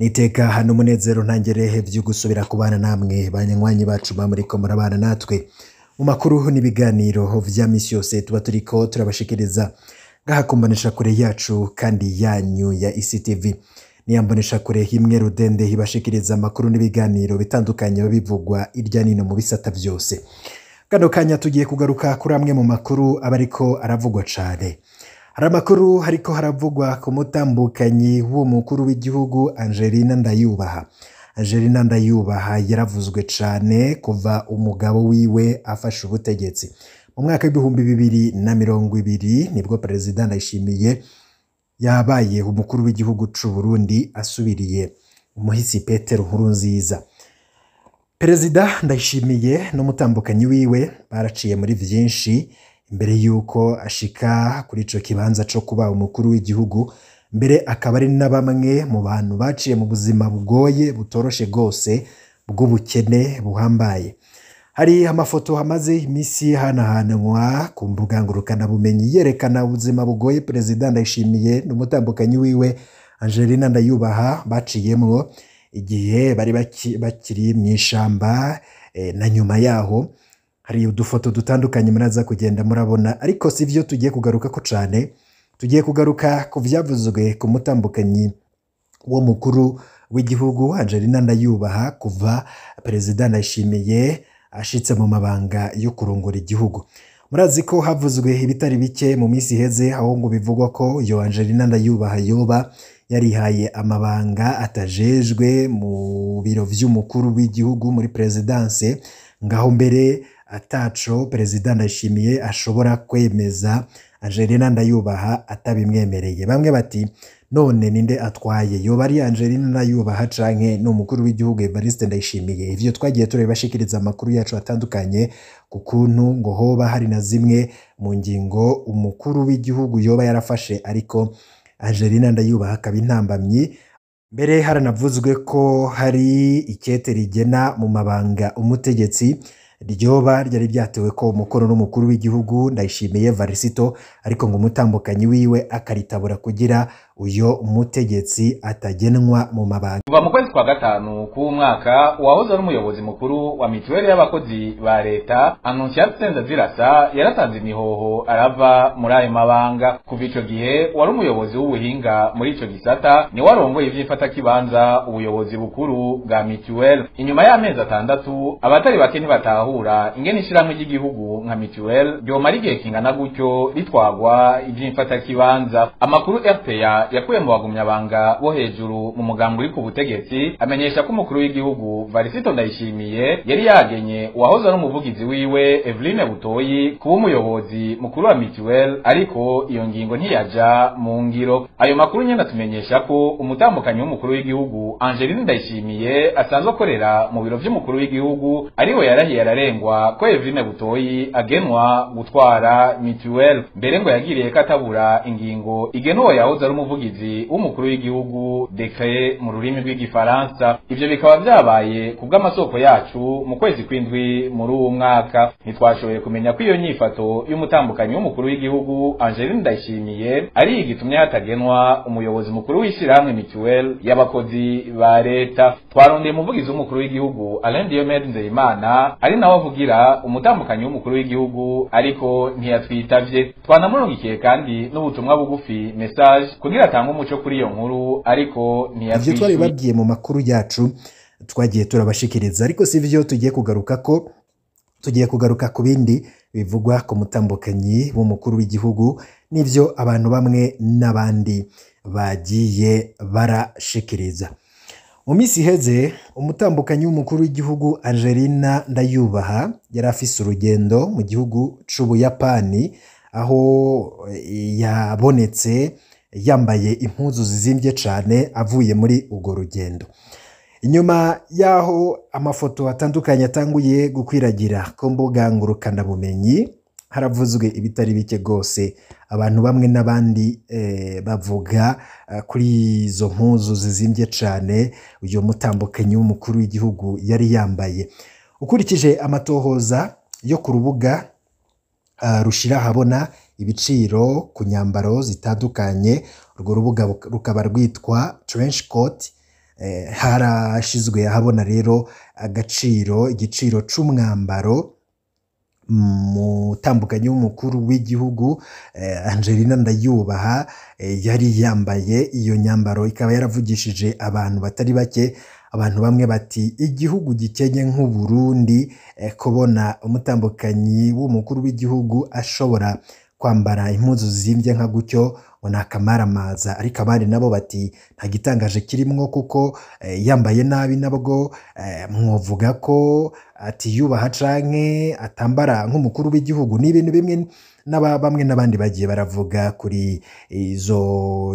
niteka hano umunezero ntangerehe byo gusubira kubana namwe banyanywanyi bacu ba murabana natwe mu makuru n'ibiganiro vya misi yose tuba turiko turabashikiriza ngaha kure yacu kandi yanyu ya ectv niyambonesha kure imwe rudende ibashikiriza amakuru n'ibiganiro bitandukanye bivugwa irya nino mu bisata byose kano kanya tugiye kugaruka kuri amwe mu makuru aba ariko aravugwa cyane hari amakuru ariko haravugwa ku mutambukanyi w'umukuru w'igihugu angelina ndayubaha angelina ndayubaha yaravuzwe cyane kuva umugabo wiwe afashe ubutegetsi mu mwaka w'ibihumbi bibiri na mirongo ibiri nibwo perezida ndayishimiye yabaye umukuru w'igihugu cy'u Burundi asubiriye umuhisi Peter Nkuru nziza. perezida ndayishimiye n'umutambukanyi wiwe baraciye muri byinshi mbere y'uko ashika kuri icyo kibanza cyo kuba umukuru w'igihugu mbere akaba ari na bamwe mu bantu baciye mu buzima bugoye butoroshye rwose bw'ubukene buhambaye hari amafoto hamaze iminsi hanahanwa ku mbuga ngurukanabumenyi yerekana ubuzima bugoye perezida ndayishimiye n'umutambukanyi wiwe angelina ndayubaha baciyemo igihe bari bakiri mu ishyamba eh, na nyuma yaho hari udufoto dutandukanye muraza kugenda murabona ariko si byo tugiye kugaruka ko cyane tugiye kugaruka ku byavuzwe ku mutambukanyi w'umukuru w'igihugu Angelina ndayubaha kuva perezida ndayishimiye ashyitse mu mabanga yo kurongora igihugu murazi ko havuzwe ibitari bike mu minsi iheze aho ngo bivugwa ko iyo Angelina ndayubaha yoba yarihaye amabanga atajejwe mu biro by'umukuru w'igihugu muri perezidanse ngaho mbere ataco Perezida Ndayishimiye ashobora kwemeza Angelina Ndayubaha atabimwemereye bamwe bati none ninde atwaye yoba ari Angelina Ndayubaha canke n'umukuru w'igihugu Evariste Ndayishimiye ivyo twagiye turabibashikiriza amakuru yacu atandukanye ku kuntu ngo hoba hari na zimwe mu ngingo umukuru w'igihugu yoba yarafashe ariko Angelina Ndayubaha akaba intambamyi mbere haranavuzwe ko hari ikete rigena mu mabanga umutegetsi ryoba ryari ryatewe ko umukono n'umukuru w'igihugu ndayishimiye varisito ariko ngo umutambukanyi wiwe akaritabura kugira uyo umutegetsi atagenwa mu mabanga kuva mu kwezi kwa gatanu k'umwaka uwahoze ari umuyobozi mukuru wa mituweli y'abakozi ba leta anunciate zirasa yaratanze imihoho arava muri ayo mabanga kuva ico gihe wari umuyobozi w'ubuhinga muri ico gisata ni warongoye k'ibanza ubuyobozi bukuru bwa mituweli inyuma y'amezi atandatu abatari bake ntibatahura ingene ishirahamwe ry'igihugu nka mituweli ryomara igihe kingana gutyo ritwagwa k'ibanza amakuru rpa yakuye mu bagumyabanga bo hejuru mu mugambwe uri ku butegetsi amenyesha ko umukuru w'igihugu varisito ndayishimiye yari yagenye uwahoze ari umuvugizi wiwe eveline butoyi kuba umuyobozi mukuru wa mituweli ariko iyo ngingo ntiyaja mu ngiro ayo makuru nyine atumenyesha ko umutambukanyi w'umukuru w'igihugu angeline ndayishimiye asanzwe akorera mu biro by'umukuru w'igihugu ariwe yarahiye ararengwa ko eveline butoyi agenwa gutwara mituweli mbere ngo yagiriye ko atabura ingingo igena uwo yahoze ari umuvugizi umuvugizi w'umukuru w'igihugu dekare mu rurimi rw'igifaransa ibyo bikaba byabaye ku bw'amasoko yacu mu kwezi kw'indwi muri uwo mwaka ntitwashoboye kumenya ko iyo nyifato y'umutambukanyi w'umukuru w'igihugu Angeline Ndayishimiye ari igitumye hatagenwa umuyobozi mukuru w'ishyirahamwe mituweli y'abakozi ba leta twarondeye umuvugizi w'umukuru w'igihugu Alain Diomede Nzeyimana ari nawe avugira umutambukanyi w'umukuru w'igihugu ariko ntiyatwitavye twanamurungikiye kandi n'ubutumwa bugufi message kugira hatangwa umuco kuri iyo nkuru ariko ntiyabwishyuye ibyo twari babwiye mu makuru yacu twagiye turabashikiriza ariko si byo tugiye kugaruka ko tugiye kugaruka ku bindi bivugwa ku mutambukanyi w'umukuru w'igihugu n'ibyo abantu bamwe n'abandi bagiye barashikiriza mu minsi iheze umutambukanyi w'umukuru w'igihugu angelina ndayubaha yari afise urugendo mu gihugu cy'ubuyapani aho yabonetse yambaye impuzu zizimbye cyane avuye muri urwo rugendo inyuma y'aho amafoto atandukanye atanguye gukwiragira ku mbuga ngurukanabumenyi haravuzwe ibitari bike rwose abantu bamwe n'abandi eh, bavuga eh, kuri izo mpuzu zizimbye cyane uyu mutambukanyi w'umukuru w'igihugu yari yambaye ukurikije amatohoza yo ku rubuga eh, rushyira ahabona ibiciro ku myambaro zitandukanye, urwo rubuga rukaba rwitwa Trench Coat, eh, harashyizwe ahabona rero agaciro, igiciro cy'umwambaro mutambukanyi w'umukuru w'igihugu eh, Angelina Ndayubaha eh, yari yambaye, iyo nyambaro ikaba yaravugishije abantu batari bake, abantu bamwe bati igihugu gikennye nk'u Burundi kubona umutambukanyi w'umukuru w'igihugu ashobora kwambara impuzu zizimbye nka gutyo ngo ni akamaramaza ariko abandi nabo bati nta gitangaje kirimo kuko eh, yambaye nabi nabwo eh, mwavuga ko atiyubaha canke atambara nk'umukuru w'igihugu ni ibintu bimwe bamwe n'abandi bagiye baravuga kuri izo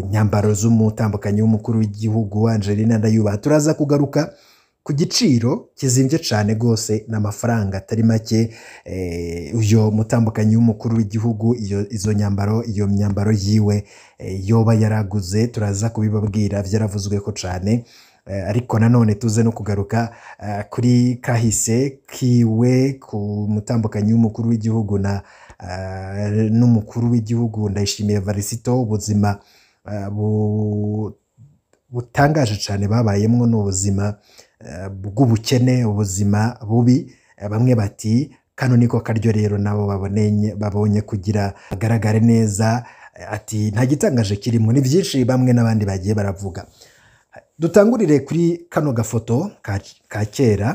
nyambaro z'umutambukanyi w'umukuru w'igihugu Angelina Ndayubaha turaza kugaruka ku giciro kizimbye cyane rwose n’amafaranga atari make eh, uyu mutambukanyi w'umukuru w'igihugu izo nyambaro iyo myambaro yiwe eh, yoba yaraguze turaza kubibabwira byaravuzwe ko cyane eh, ariko nanone tuze no kugaruka kuri kahise kiwe ku mutambukanyi w'umukuru w'igihugu na n'umukuru w'igihugu ndayishimiye varisito ubuzima butangaje cyane babayemo n’ubuzima. Eh, bw'ubukene ubuzima bubi eh, bamwe bati kano niko karyo rero nabo babonye kugira bagaragare neza eh, ati nta gitangaje kirimo ni byinshi bamwe n'abandi bagiye baravuga dutangurire kuri kano gafoto ka kera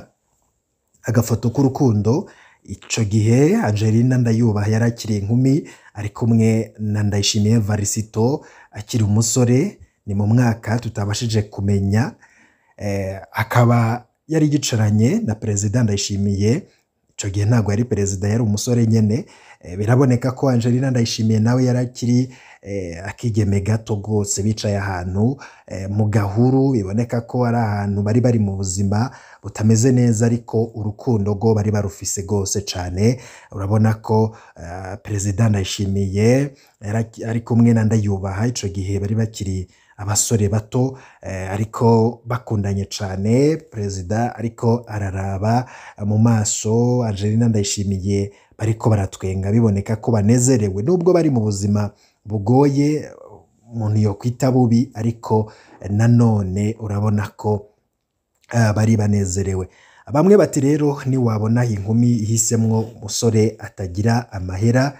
agafoto k'urukundo icyo gihe angelina ndayubaha yari akiri inkumi ari kumwe na ndayishimiye varisito akiri umusore ni mu mwaka tutabashije kumenya Eh, akaba yari yicaranye na perezida ndayishimiye icyo gihe ntabwo yari perezida yari umusore nyine eh, biraboneka ko angelina ndayishimiye nawe yari akiri eh, akigeme gato rwose bicaye ahantu mu gahuru biboneka ko ari ahantu bari bari mu buzima butameze neza ariko urukundo rwo bari barufise rwose cyane urabona ko perezida ndayishimiye yari ari kumwe na ndayubaha icyo gihe bari bakiri abasore bato eh, ariko bakundanye cyane perezida ariko araraba eh, mu maso Angelina Ndayishimiye bariko baratwenga biboneka ko banezerewe nubwo bari mu buzima bugoye umuntu yokwita bubi ariko eh, nanone urabona ko bari banezerewe bamwe bati rero niwabona inkumi ihisemwo umusore atagira amahera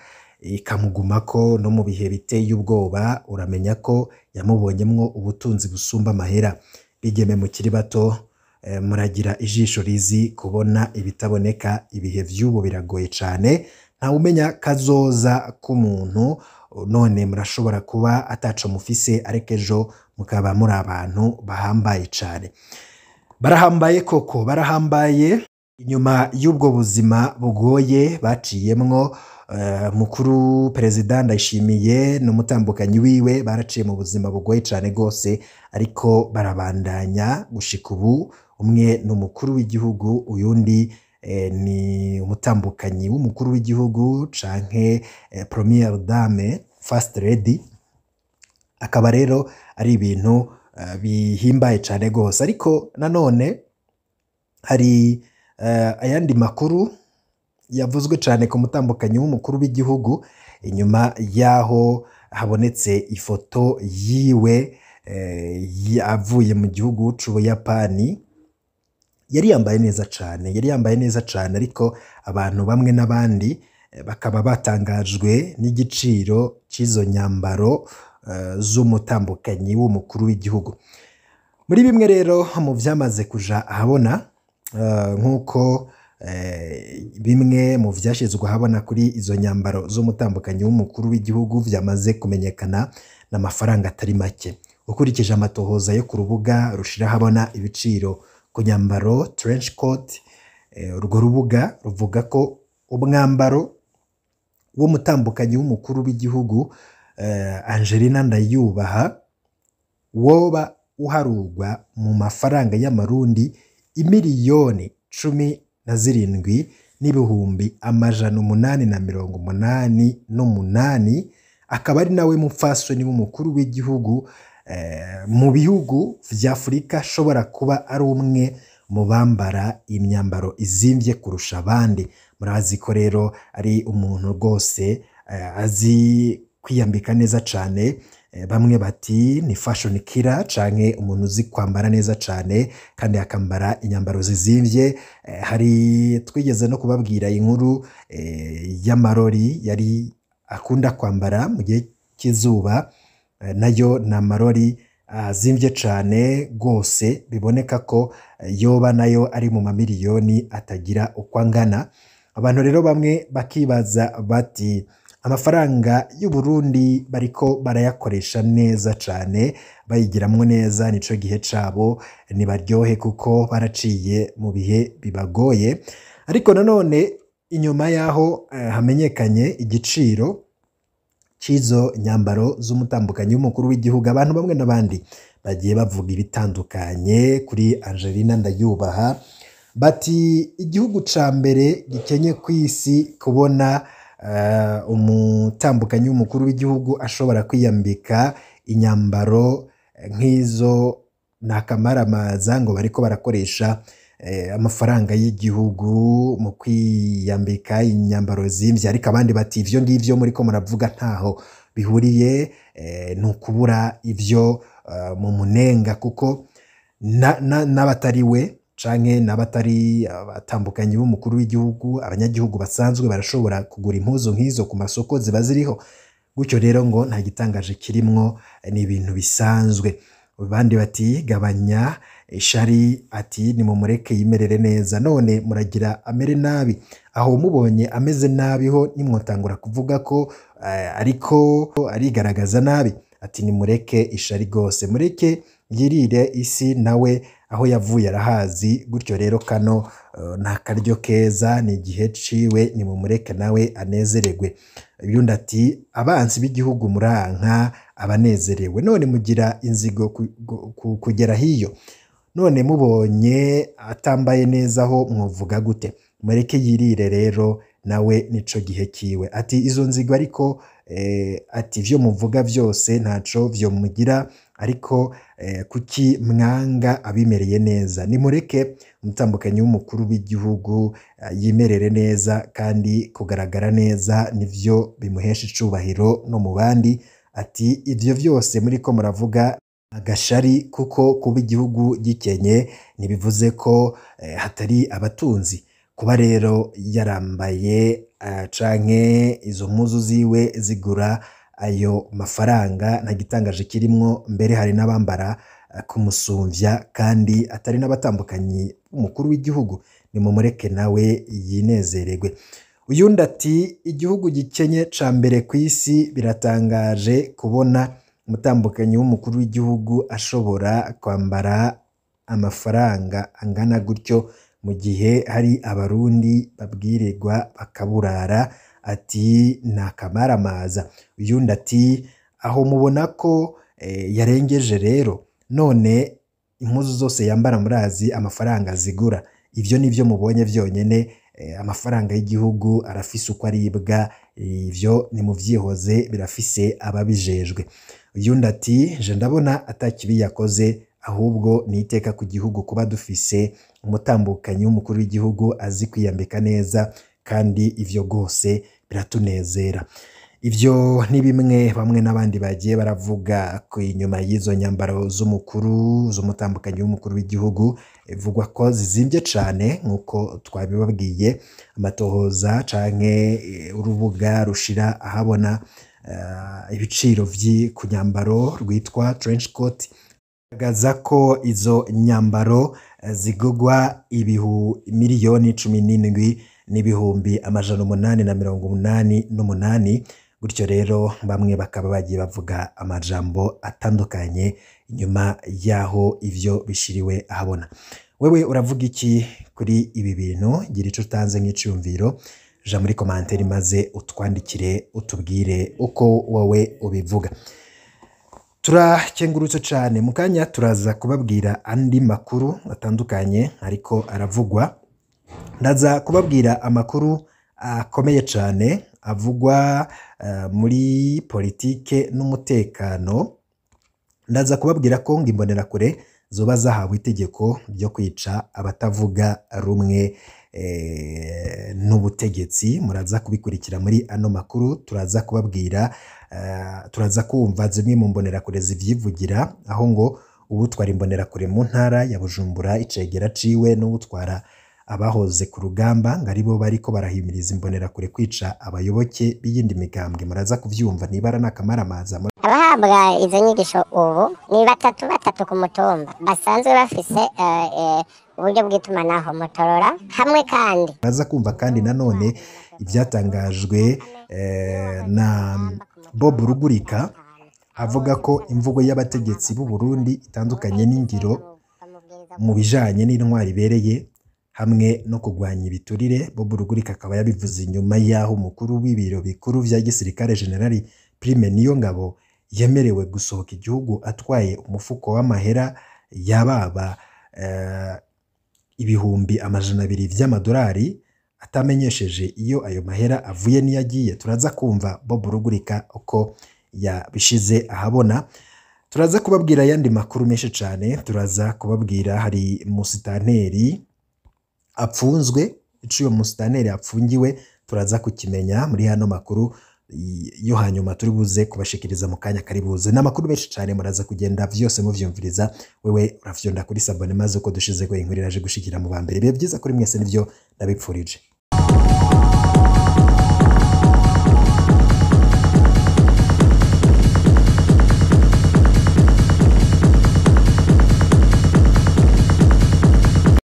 ko no mu bihe biteye ubwoba uramenya ko yamubonyemwo ubutunzi busumba amahera bigeme mukiri bato eh, muragira ijisho rizi kubona ibitaboneka ibihe by'ubu biragoye cyane ntawe umenya kazoza k'umuntu none murashobora kuba ataca mufise ariko ejo mukaba muri abantu bahambaye cyane barahambaye koko barahambaye inyuma y'ubwo buzima bugoye baciyemwo Eh, mukuru perezida ndayishimiye ni umutambukanyi wiwe baraciye mu buzima bugoye cyane rwose ariko barabandanya gushika ubu umwe ni umukuru w'igihugu uyundi eh, ni umutambukanyi w'umukuru w'igihugu canke eh, premier dame first lady akaba rero ari ibintu bihimbaye cyane rwose ariko nanone hari ayandi makuru yavuzwe cyane ku mutambukanyi w'umukuru w'igihugu inyuma y'aho habonetse ifoto yiwe eh, avuye mu gihugu cy'ubuyapani yari yambaye neza cyane yari yambaye neza cyane ariko abantu bamwe n'abandi eh, bakaba batangajwe n'igiciro cy'izo nyambaro eh, z'umutambukanyi w'umukuru w'igihugu muri bimwe rero mu byamaze kujya ahabona nk'uko Eh, bimwe mu byashyizwe ahabona kuri izo nyambaro z'umutambukanyi w'umukuru w'igihugu byamaze kumenyekana n'amafaranga atari make ukurikije amatohoza yo ku rubuga rushyira ahabona ibiciro ku nyambaro trench coat eh, urwo rubuga ruvuga ko umwambaro w'umutambukanyi w'umukuru w'igihugu eh, angelina ndayubaha woba uharugwa mu mafaranga y'amarundi imiliyoni cumi na zirindwi n'ibihumbi amajana umunani na mirongo umunani n'umunani akaba ari nawe mupfasoni w'umukuru w'igihugu eh, mu bihugu Afurika ashobora kuba ari umwe mu bambara imyambaro izimbye kurusha abandi murazi ko rero ari umuntu rwose eh, azi kwiyambika neza cyane. Eh, bamwe bati ni fashion killer canke umuntu uzi kwambara neza cane kandi akambara inyambaro zizimvye eh, hari twigeze no kubabwira inkuru eh, y'amarori yari akunda kwambara mu gihe cy'izuba nayo ni amarori ah, azimvye cane rwose biboneka ko yoba nayo ari mu mamiliyoni atagira uko angana abantu rero bamwe bakibaza bati amafaranga y'u Burundi bariko barayakoresha neza cyane bayigiramo neza nicyo gihe cabo nibaryohe kuko baraciye mu bihe bibagoye ariko nanone inyuma y'aho eh, hamenyekanye igiciro cy'izo nyambaro z'umutambukanyi w'umukuru w'igihugu abantu bamwe n'abandi bagiye bavuga ibitandukanye kuri Angelina Ndayubaha bati igihugu ca mbere gikenye ku isi kubona Eh, umutambukanyi w'umukuru w'igihugu ashobora kwiyambika inyambaro eh, nk'izo nakamaramaza ngo bariko barakoresha eh, amafaranga y'igihugu mu kwiyambika inyambaro zimvye ariko abandi bati ivyo muri muriko muravuga ntaho bihuriye ni ukubura ibyo mu munenga kuko n'abatari we canke n'abatari abatambukanyi b'umukuru w'igihugu abanyagihugu basanzwe barashobora kugura impuzu nk'izo ku masoko ziba ziriho gutyo rero ngo nta gitangaje kirimwo ni ibintu bisanzwe bandi bati gabanya shari ati nimumureke yimerere neza none muragira amere nabi aho mubonye ameze nabi ho nimwotangura kuvuga ko eh, ariko arigaragaza nabi ati nimureke ishari rwose mureke yirire isi nawe aho yavuye arahazi gutyo rero kano eh, ni akaryo keza ni igihe ciwe ni mumureke nawe anezeregwe yundi ati abanzi b'igihugu muranka abanezerewe none mugira inzigo kugera hiyo none mubonye atambaye neza aho mwavuga gute mureke yirire rero nawe nico gihe kiwe ati izo nzigo ariko eh, ati ibyo muvuga byose ntaco byo mugira ariko eh, kuki mwanga abimereye neza nimureke umutambukanyi w'umukuru w'igihugu eh, yimerere neza kandi kugaragara neza nibyo bimuhesha icyubahiro no mu bandi ati ibyo byose muri ko muravuga agashari kuko kuba igihugu gikenye ntibivuze ko eh, hatari abatunzi kuba rero yarambaye canke izo mpuzu ziwe zigura ayo mafaranga nta gitangaje kirimo mbere hari n'abambara kumusumbya kandi atari n'abatambukanyi b'umukuru w'igihugu nimumureke nawe yinezererwe uyu ati igihugu gikenye cya mbere ku isi biratangaje kubona umutambukanyi w'umukuru w'igihugu ashobora kwambara amafaranga angana gutyo mu gihe hari abarundi babwirirwa bakaburara ati ni akamaramaza uyundi ati aho mubona ko eh, yarengeje rero none impuzu zose yambara murazi amafaranga zigura ibyo ni byo mubonye byonyine eh, amafaranga y'igihugu arafise uko aribwa ibyo ni mu byihoze birafise ababijejwe uyundi ati je ndabona atakibi yakoze ahubwo ni iteka ku gihugu kuba dufise umutambukanyi w'umukuru w'igihugu azi kwiyambika neza kandi ibyo rwose biratunezera ibyo ni bimwe bamwe n'abandi bagiye baravuga ku inyuma y'izo nyambaro z'umukuru z'umutambukanyi w'umukuru w'igihugu bivugwa ko zizimbye cyane nk'uko twabibabwiye amatohoza cyangwa eh, urubuga rushira ahabona eh, ibiciro ku nyambaro rwitwa trench coat bigaragaza ko izo nyambaro eh, zigurwa miliyoni cumi n'indwi n'ibihumbi amajana umunani na mirongo umunani n'umunani gutyo rero bamwe bakaba bagiye bavuga amajambo atandukanye nyuma y'aho ibyo bishyiriwe ahabona wewe uravuga iki kuri ibi bintu gira icyo utanze nk'icyumviro ja muri komantere maze utwandikire utubwire uko wowe ubivuga turakengurutse cyane mu kanya turaza kubabwira andi makuru atandukanye ariko aravugwa ndaza kubabwira amakuru akomeye cyane avugwa eh, muri politiki n'umutekano ndaza kubabwira ko ngo imbonerakure zoba zahawe itegeko ryo kwica abatavuga rumwe eh, n'ubutegetsi muraza kubikurikira muri ano makuru turaza kubabwira eh, turaza kumva zimwe mu mbonerakure zibyivugira aho ngo uwutwara imbonerakure mu ntara ya bujumbura icegera ciwe n'uwutwara abahoze ku rugamba ngo aribo bariko barahimiriza imbonera kure kwica abayoboke b'iyindi migambwe muraza kubyumva nibara n'akamaramaza abahabwa izo nyigisho ubu ni batatu batatu ku mutumba basanzwe bafise eh, eh, uburyo bw'itumanaho motorora hamwe kandi muraza kumva kandi nanone ibyatangajwe eh, na bob rugurika avuga ko imvugo y'abategetsi b'u Burundi itandukanye n'ingiro mu bijanye n'intwari ibereye hamwe no kurwanya ibiturire Bob Rugurika akaba yabivuze inyuma y'aho umukuru w'ibiro bikuru bya gisirikare General Prime Niyo Niyongabo yemerewe gusohoka igihugu atwaye umufuko w'amahera yababa eh, ibihumbi amajana abiri by'amadolari atamenyesheje iyo ayo mahera avuye n'iyo agiye turaza kumva Bob Rugurika uko yabishize ahabona turaza kubabwira ayandi makuru menshi cyane turaza kubabwira hari musitanteri apfunzwe ico uyu musitaneri apfungiwe turaza kukimenya muri hano makuru yo hanyuma turi buze kubashikiriza mu kanya kari buze ni amakuru menshi cyane muraza kugenda byose mubyumviriza wewe uravyonda kuri sabone maze uko dushize ko inkuru iraje gushikira mu ba mbere bibe byiza kuri mwese nibyo ndabipfurije